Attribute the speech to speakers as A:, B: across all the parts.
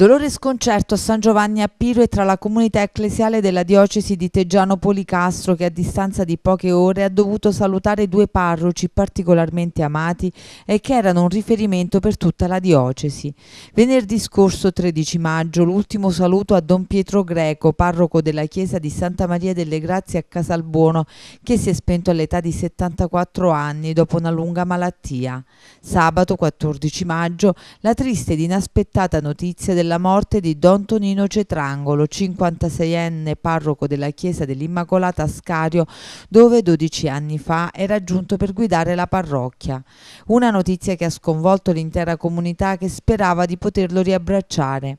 A: Dolore e sconcerto a San Giovanni a Piro e tra la comunità ecclesiale della diocesi di Teggiano Policastro che a distanza di poche ore ha dovuto salutare due parroci particolarmente amati e che erano un riferimento per tutta la diocesi. Venerdì scorso 13 maggio l'ultimo saluto a Don Pietro Greco, parroco della chiesa di Santa Maria delle Grazie a Casalbuono che si è spento all'età di 74 anni dopo una lunga malattia. Sabato 14 maggio la triste ed inaspettata notizia della della morte di Don Tonino Cetrangolo, 56enne parroco della chiesa dell'Immacolata a Scario, dove 12 anni fa era giunto per guidare la parrocchia. Una notizia che ha sconvolto l'intera comunità che sperava di poterlo riabbracciare.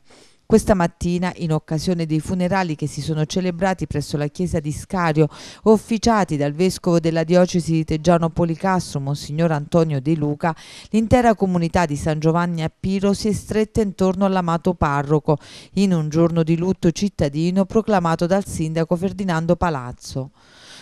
A: Questa mattina, in occasione dei funerali che si sono celebrati presso la chiesa di Scario, officiati dal vescovo della diocesi di Teggiano Policastro, Monsignor Antonio De Luca, l'intera comunità di San Giovanni a Piro si è stretta intorno all'amato parroco, in un giorno di lutto cittadino proclamato dal sindaco Ferdinando Palazzo.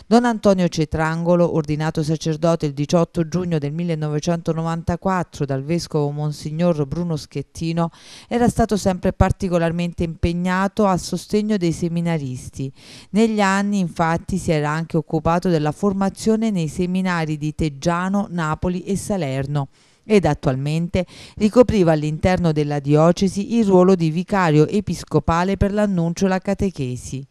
A: Don Antonio Cetrangolo, ordinato sacerdote il 18 giugno del 1994 dal vescovo Monsignor Bruno Schettino, era stato sempre particolarmente impegnato a sostegno dei seminaristi. Negli anni, infatti, si era anche occupato della formazione nei seminari di Teggiano, Napoli e Salerno ed attualmente ricopriva all'interno della diocesi il ruolo di vicario episcopale per l'annuncio alla catechesi.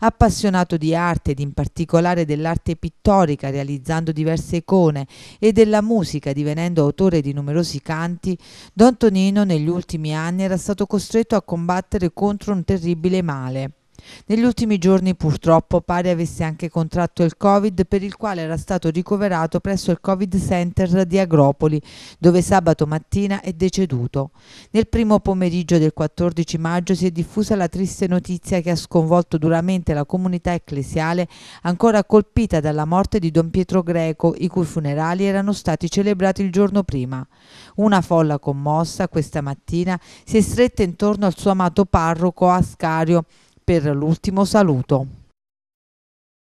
A: Appassionato di arte ed in particolare dell'arte pittorica realizzando diverse icone e della musica divenendo autore di numerosi canti, Don Tonino negli ultimi anni era stato costretto a combattere contro un terribile male, negli ultimi giorni purtroppo pare avesse anche contratto il Covid per il quale era stato ricoverato presso il Covid Center di Agropoli dove sabato mattina è deceduto. Nel primo pomeriggio del 14 maggio si è diffusa la triste notizia che ha sconvolto duramente la comunità ecclesiale ancora colpita dalla morte di Don Pietro Greco i cui funerali erano stati celebrati il giorno prima. Una folla commossa questa mattina si è stretta intorno al suo amato parroco Ascario per l'ultimo saluto.